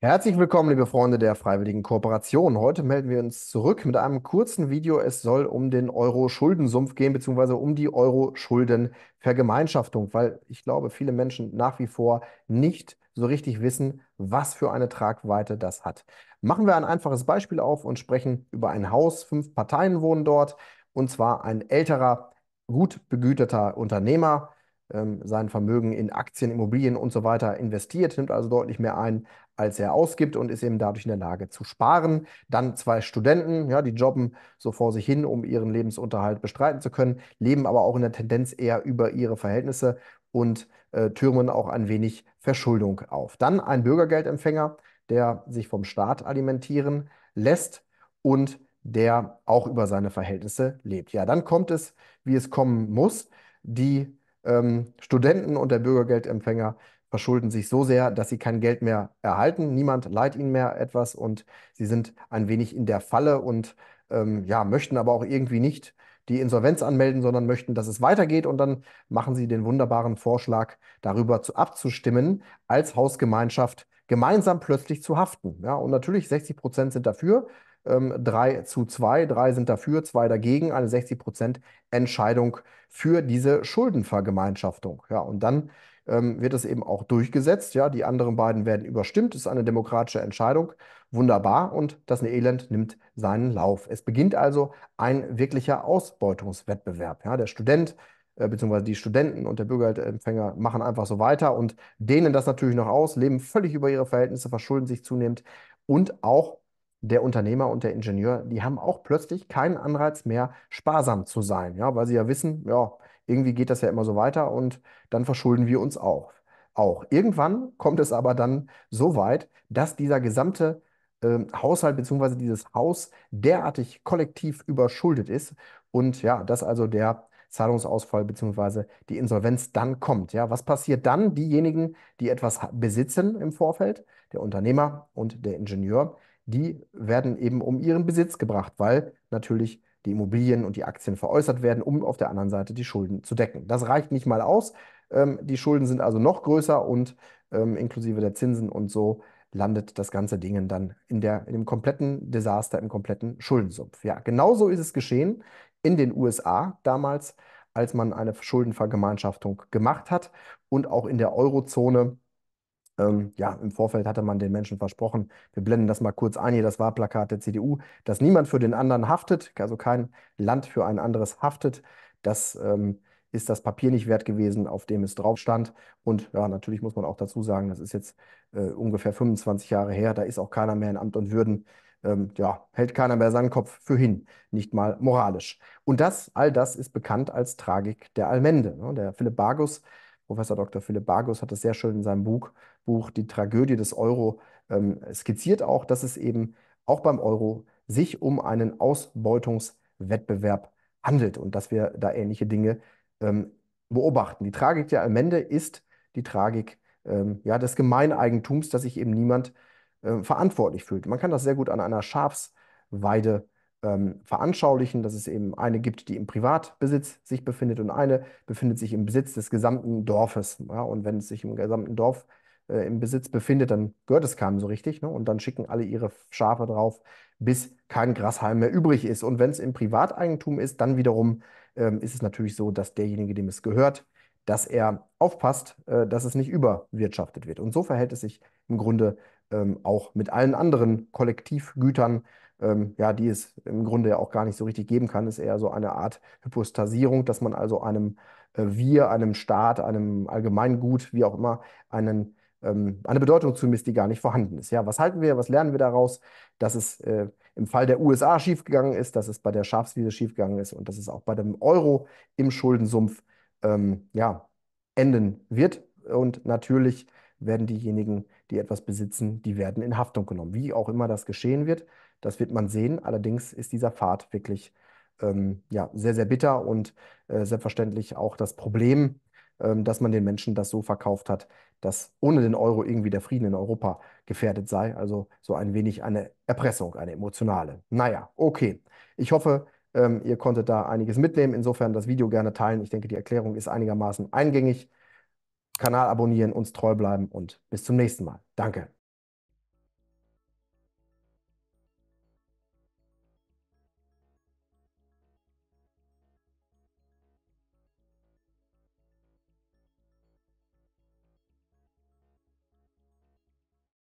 Herzlich willkommen, liebe Freunde der freiwilligen Kooperation. Heute melden wir uns zurück mit einem kurzen Video. Es soll um den Euro-Schuldensumpf gehen, beziehungsweise um die Euro-Schuldenvergemeinschaftung, weil ich glaube, viele Menschen nach wie vor nicht so richtig wissen, was für eine Tragweite das hat. Machen wir ein einfaches Beispiel auf und sprechen über ein Haus. Fünf Parteien wohnen dort, und zwar ein älterer, gut begüterter Unternehmer ähm, sein Vermögen in Aktien, Immobilien und so weiter investiert, nimmt also deutlich mehr ein, als er ausgibt und ist eben dadurch in der Lage zu sparen. Dann zwei Studenten, ja, die jobben so vor sich hin, um ihren Lebensunterhalt bestreiten zu können, leben aber auch in der Tendenz eher über ihre Verhältnisse und äh, türmen auch ein wenig Verschuldung auf. Dann ein Bürgergeldempfänger, der sich vom Staat alimentieren lässt und der auch über seine Verhältnisse lebt. Ja, dann kommt es, wie es kommen muss. Die ähm, Studenten und der Bürgergeldempfänger verschulden sich so sehr, dass sie kein Geld mehr erhalten. Niemand leiht ihnen mehr etwas und sie sind ein wenig in der Falle und ähm, ja, möchten aber auch irgendwie nicht die Insolvenz anmelden, sondern möchten, dass es weitergeht. Und dann machen sie den wunderbaren Vorschlag, darüber zu, abzustimmen, als Hausgemeinschaft gemeinsam plötzlich zu haften. Ja, und natürlich 60 Prozent sind dafür, ähm, 3 zu 2, 3 sind dafür, 2 dagegen, eine 60% Entscheidung für diese Schuldenvergemeinschaftung. Ja, und dann ähm, wird es eben auch durchgesetzt. Ja, die anderen beiden werden überstimmt, ist eine demokratische Entscheidung. Wunderbar. Und das Elend nimmt seinen Lauf. Es beginnt also ein wirklicher Ausbeutungswettbewerb. Ja, der Student äh, beziehungsweise die Studenten und der Bürgerempfänger machen einfach so weiter und dehnen das natürlich noch aus, leben völlig über ihre Verhältnisse, verschulden sich zunehmend und auch der Unternehmer und der Ingenieur, die haben auch plötzlich keinen Anreiz mehr, sparsam zu sein, ja, weil sie ja wissen, ja, irgendwie geht das ja immer so weiter und dann verschulden wir uns auch. auch. Irgendwann kommt es aber dann so weit, dass dieser gesamte äh, Haushalt bzw. dieses Haus derartig kollektiv überschuldet ist und ja, dass also der Zahlungsausfall bzw. die Insolvenz dann kommt. Ja, was passiert dann? Diejenigen, die etwas besitzen im Vorfeld, der Unternehmer und der Ingenieur, die werden eben um ihren Besitz gebracht, weil natürlich die Immobilien und die Aktien veräußert werden, um auf der anderen Seite die Schulden zu decken. Das reicht nicht mal aus. Ähm, die Schulden sind also noch größer und ähm, inklusive der Zinsen und so landet das ganze Ding dann in, der, in dem kompletten Desaster, im kompletten Schuldensumpf. Ja, genauso ist es geschehen in den USA damals, als man eine Schuldenvergemeinschaftung gemacht hat und auch in der Eurozone ähm, ja, im Vorfeld hatte man den Menschen versprochen, wir blenden das mal kurz ein, hier das Wahlplakat der CDU, dass niemand für den anderen haftet, also kein Land für ein anderes haftet. Das ähm, ist das Papier nicht wert gewesen, auf dem es drauf stand. Und ja, natürlich muss man auch dazu sagen, das ist jetzt äh, ungefähr 25 Jahre her, da ist auch keiner mehr in Amt und Würden. Ähm, ja, hält keiner mehr seinen Kopf für hin, nicht mal moralisch. Und das, all das ist bekannt als Tragik der Allmende. Ne? Der Philipp Bargus Professor Dr. Philipp Bargus hat das sehr schön in seinem Buch, Buch Die Tragödie des Euro ähm, skizziert auch, dass es eben auch beim Euro sich um einen Ausbeutungswettbewerb handelt und dass wir da ähnliche Dinge ähm, beobachten. Die Tragik der Allmende ist die Tragik ähm, ja, des Gemeineigentums, dass sich eben niemand äh, verantwortlich fühlt. Man kann das sehr gut an einer Schafsweide ähm, veranschaulichen, dass es eben eine gibt, die im Privatbesitz sich befindet und eine befindet sich im Besitz des gesamten Dorfes. Ja? Und wenn es sich im gesamten Dorf äh, im Besitz befindet, dann gehört es keinem so richtig. Ne? Und dann schicken alle ihre Schafe drauf, bis kein Grashalm mehr übrig ist. Und wenn es im Privateigentum ist, dann wiederum ähm, ist es natürlich so, dass derjenige, dem es gehört, dass er aufpasst, äh, dass es nicht überwirtschaftet wird. Und so verhält es sich im Grunde ähm, auch mit allen anderen Kollektivgütern, ähm, ja, die es im Grunde ja auch gar nicht so richtig geben kann, ist eher so eine Art Hypostasierung, dass man also einem äh, Wir, einem Staat, einem Allgemeingut, wie auch immer, einen, ähm, eine Bedeutung zumisst, die gar nicht vorhanden ist. Ja, was halten wir, was lernen wir daraus, dass es äh, im Fall der USA schiefgegangen ist, dass es bei der Schafswiese schiefgegangen ist und dass es auch bei dem Euro im Schuldensumpf ähm, ja, enden wird. Und natürlich werden diejenigen, die etwas besitzen, die werden in Haftung genommen, wie auch immer das geschehen wird. Das wird man sehen. Allerdings ist dieser Pfad wirklich ähm, ja, sehr, sehr bitter und äh, selbstverständlich auch das Problem, ähm, dass man den Menschen das so verkauft hat, dass ohne den Euro irgendwie der Frieden in Europa gefährdet sei. Also so ein wenig eine Erpressung, eine emotionale. Naja, okay. Ich hoffe, ähm, ihr konntet da einiges mitnehmen. Insofern das Video gerne teilen. Ich denke, die Erklärung ist einigermaßen eingängig. Kanal abonnieren, uns treu bleiben und bis zum nächsten Mal. Danke.